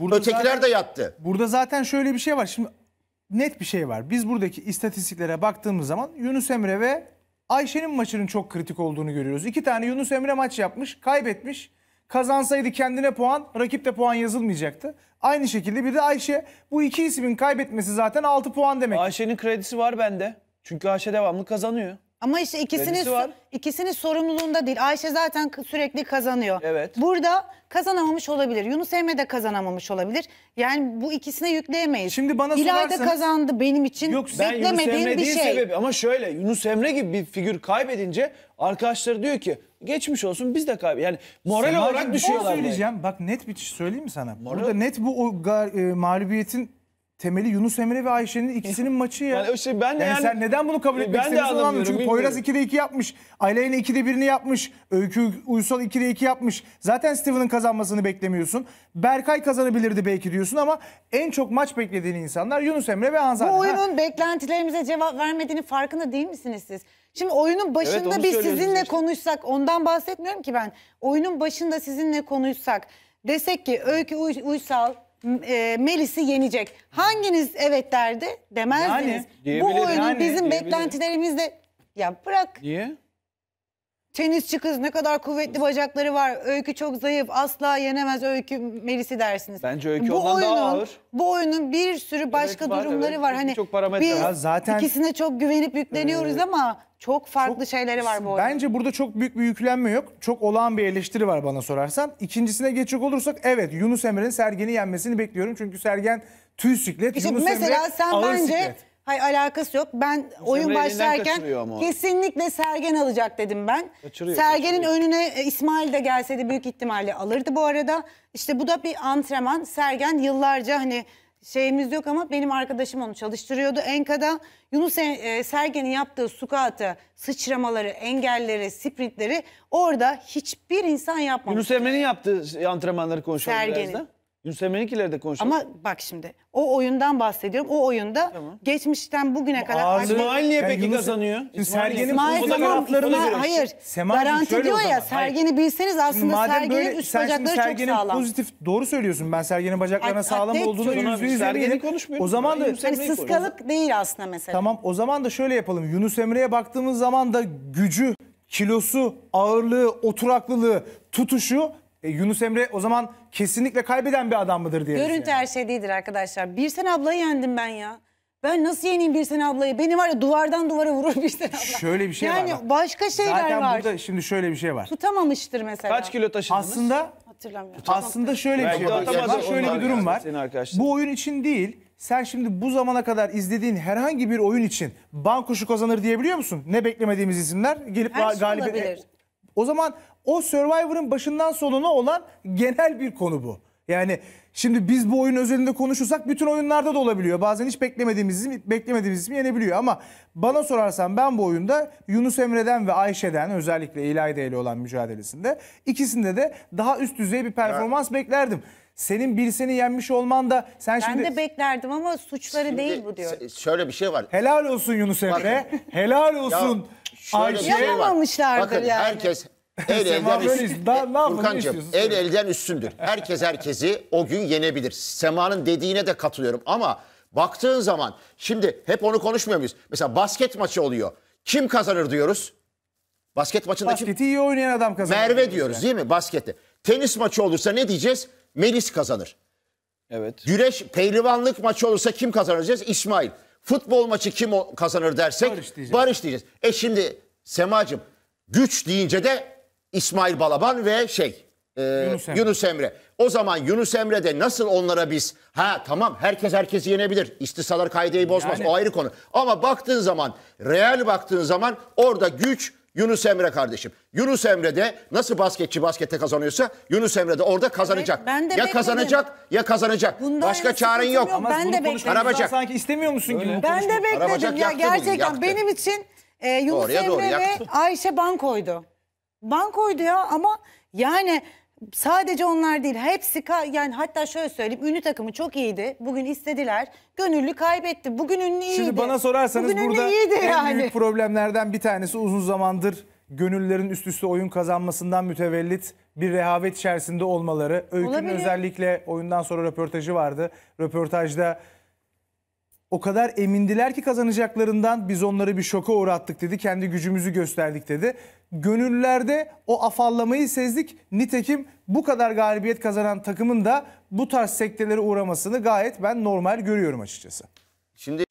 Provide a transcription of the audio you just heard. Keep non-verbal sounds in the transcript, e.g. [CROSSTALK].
Burada Ötekiler zaten, de yattı. Burada zaten şöyle bir şey var. Şimdi net bir şey var. Biz buradaki istatistiklere baktığımız zaman Yunus Emre ve Ayşe'nin maçının çok kritik olduğunu görüyoruz. İki tane Yunus Emre maç yapmış, kaybetmiş. Kazansaydı kendine puan, rakip de puan yazılmayacaktı. Aynı şekilde bir de Ayşe. Bu iki ismin kaybetmesi zaten 6 puan demek. Ayşe'nin kredisi var bende. Çünkü Ayşe devamlı kazanıyor. Ama işte ikisinin Verisi var. ikisinin sorumluluğunda değil. Ayşe zaten sürekli kazanıyor. Evet. Burada kazanamamış olabilir. Yunus Emre de kazanamamış olabilir. Yani bu ikisine yükleyemeyiz. Şimdi bana İlayda kazandı benim için. Yok ben Yunus Emre bir değil şey. sebebi ama şöyle Yunus Emre gibi bir figür kaybedince arkadaşları diyor ki geçmiş olsun biz de kaybı. Yani moral Semacığım, olarak bir şey düşüyorlar. buraya. söyleyeceğim. Bak net bir şey söyleyeyim mi sana? Burada net bu o, ga- e, mağlubiyetin temeli Yunus Emre ve Ayşe'nin ikisinin [LAUGHS] maçı ya. Yani, işte ben de yani, yani sen neden bunu kabul e, etmek istemiyorsun anlamıyorum. Çünkü bilmiyorum. Poyraz 2'de 2 yapmış. Aleyna 2'de 1'ini yapmış. Öykü Uysal 2'de 2 yapmış. Zaten Steven'ın kazanmasını beklemiyorsun. Berkay kazanabilirdi belki diyorsun ama en çok maç beklediğin insanlar Yunus Emre ve Hanzade. Bu oyunun ha. beklentilerimize cevap vermediğini farkında değil misiniz siz? Şimdi oyunun başında evet, biz sizinle işte. konuşsak ondan bahsetmiyorum ki ben. Oyunun başında sizinle konuşsak desek ki Öykü Uysal e, Melis'i yenecek. Hanginiz evet derdi demezdiniz. Yani, Bu diyebilir, oyunun yani, bizim beklentilerimizde ya bırak. Niye? Tenisçi kız ne kadar kuvvetli bacakları var. Öykü çok zayıf. Asla yenemez Öykü Melis'i dersiniz. Bence Öykü bu ondan oyunun, daha ağır. Bu oyunun bir sürü başka evet, var, durumları evet. var. Hani çok biz var. zaten ikisine çok güvenip yükleniyoruz ee, ama çok farklı çok, şeyleri var bu oyunun. Bence burada çok büyük bir yüklenme yok. Çok olağan bir eleştiri var bana sorarsan. İkincisine geçecek olursak evet Yunus Emre'nin Sergen'i yenmesini bekliyorum. Çünkü Sergen tüy siklet, işte Yunus mesela Emre sen ağır bence, siklet. Hayır alakası yok. Ben oyun başlarken kesinlikle Sergen alacak dedim ben. Kaçırıyor, Sergen'in kaçırıyor. önüne e, İsmail de gelseydi büyük ihtimalle alırdı bu arada. İşte bu da bir antrenman. Sergen yıllarca hani şeyimiz yok ama benim arkadaşım onu çalıştırıyordu. Enka'da Yunus e, e Sergen'in yaptığı sukatı, sıçramaları, engelleri, sprintleri orada hiçbir insan yapmamış. Yunus Emre'nin yaptığı antrenmanları konuşalım Sergen'in. biraz Gülsem Menikilere de konuşalım. Ama bak şimdi o oyundan bahsediyorum. O oyunda Tamam. geçmişten bugüne kadar... İsmail niye Yani peki Yunus- kazanıyor? Şimdi Sergen'in İsmail tamam, hayır. Semacığım, Garanti diyor ya Sergen'i bilseniz aslında madem Sergen'in böyle üst sen bacakları çok Sergen'in sağlam. pozitif doğru söylüyorsun. Ben Sergen'in bacaklarına Ay, sağlam olduğunu çocuğu. yüzde yüz Sergen'i eminim. konuşmuyorum. O zaman da Ben Hani Emre'yi koyuyorum. değil aslında mesela. tamam o zaman da şöyle yapalım. Yunus Emre'ye baktığımız zaman da gücü, kilosu, ağırlığı, oturaklılığı, tutuşu e, Yunus Emre o zaman kesinlikle kaybeden bir adam mıdır diye. Görüntü her şey değildir arkadaşlar. Birsen ablayı yendim ben ya. Ben nasıl yeneyim Birsen ablayı? Beni var ya duvardan duvara vurur [LAUGHS] Birsen abla. Şöyle bir şey var. Yani başka şeyler Zaten var. burada şimdi şöyle bir şey var. Tutamamıştır mesela. Kaç kilo taşıdınız? Aslında hatırlamıyorum. Aslında şöyle bir şey var. şöyle bir durum var. Bu oyun için değil. Sen şimdi bu zamana kadar izlediğin herhangi bir oyun için bankuşu kazanır diyebiliyor musun? Ne beklemediğimiz isimler gelip Her şey galibiyet. olabilir. O zaman o Survivor'ın başından sonuna olan genel bir konu bu. Yani şimdi biz bu oyun özelinde konuşursak bütün oyunlarda da olabiliyor. Bazen hiç beklemediğimiz beklemediğimiz ismi yenebiliyor ama bana sorarsan ben bu oyunda Yunus Emre'den ve Ayşe'den özellikle İlayda ile olan mücadelesinde ikisinde de daha üst düzey bir performans evet. beklerdim. Senin bir seni yenmiş olman da sen ben şimdi... Ben de beklerdim ama suçları şimdi, değil bu diyor. Şöyle bir şey var. Helal olsun Yunus Emre. Helal olsun ya, Ayşe. Şey Yapamamışlardır Bakın, yani. Herkes El elden üstündür. Furkancığım, el elden üstündür. Herkes herkesi o gün yenebilir. Sema'nın dediğine de katılıyorum ama baktığın zaman şimdi hep onu konuşmuyor muyuz? Mesela basket maçı oluyor. Kim kazanır diyoruz? Basket maçında Basketi kim? iyi oynayan adam kazanır. Merve diyoruz yani. değil mi baskette? Tenis maçı olursa ne diyeceğiz? Melis kazanır. Evet. Güreş, pehlivanlık maçı olursa kim kazanır diyeceğiz? İsmail. Futbol maçı kim kazanır dersek? Barış diyeceğiz. Barış diyeceğiz. E şimdi Semacığım güç deyince de İsmail Balaban ve şey e, Yunus, Emre. Yunus Emre. O zaman Yunus Emre'de nasıl onlara biz ha tamam herkes herkesi yenebilir. İstisalar kaideyi bozmaz. Yani. O ayrı konu. Ama baktığın zaman real baktığın zaman orada güç Yunus Emre kardeşim. Yunus Emre'de nasıl basketçi baskette kazanıyorsa Yunus Emre'de orada kazanacak. Evet, ben de ya bekledim. kazanacak ya kazanacak. Bundan Başka çaren yok. yok. Ben de bekledim. Arabacak. Sanki istemiyor musun gibi. Ben de bekledim Arabacak ya gerçekten yaktı. benim için e, Yunus Doğruya Emre doğru, ve yaktı. Ayşe Bankoydu. Bankoydu ya ama yani sadece onlar değil hepsi yani hatta şöyle söyleyeyim ünlü takımı çok iyiydi. Bugün istediler. Gönüllü kaybetti. Bugün ünlü iyiydi. Şimdi bana sorarsanız Bugün burada en yani. büyük problemlerden bir tanesi uzun zamandır gönüllerin üst üste oyun kazanmasından mütevellit bir rehavet içerisinde olmaları. Öykünün özellikle oyundan sonra röportajı vardı. Röportajda o kadar emindiler ki kazanacaklarından biz onları bir şoka uğrattık dedi. Kendi gücümüzü gösterdik dedi. Gönüllerde o afallamayı sezdik. Nitekim bu kadar galibiyet kazanan takımın da bu tarz sektelere uğramasını gayet ben normal görüyorum açıkçası. Şimdi